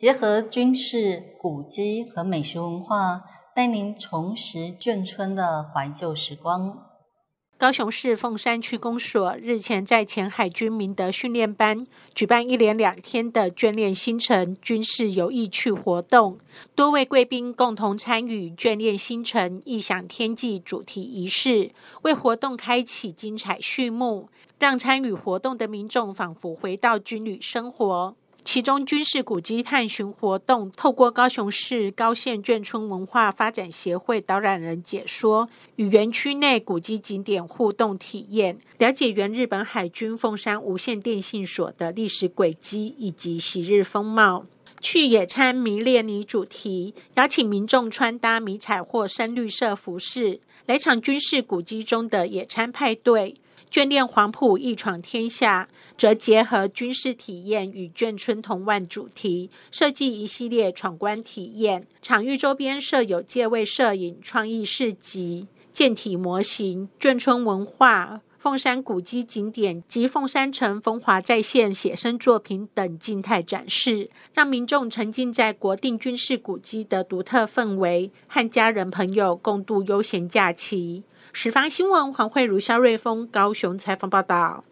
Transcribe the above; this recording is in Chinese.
结合军事古迹和美食文化，带您重拾眷村的怀旧时光。高雄市凤山区公所日前在前海军民德训练班举办一连两天的眷恋新城军事游艺趣活动，多位贵宾共同参与眷恋新城异想天际主题仪式，为活动开启精彩序幕，让参与活动的民众仿佛回到军旅生活。其中军事古迹探寻活动，透过高雄市高县眷村文化发展协会导览人解说，与园区内古迹景点互动体验，了解原日本海军凤山无线电信所的历史轨迹以及昔日风貌。去野餐迷恋你主题，邀请民众穿搭迷彩或深绿色服饰，来场军事古迹中的野餐派对。眷恋黄埔，一闯天下，则结合军事体验与眷村同万主题，设计一系列闯关体验。场域周边设有借位摄影创意市集、舰体模型、眷村文化。凤山古迹景点及凤山城风华再现写生作品等静态展示，让民众沉浸在国定军事古迹的独特氛围，和家人朋友共度悠闲假期。十方新闻黄慧如、萧瑞峰，高雄采访报道。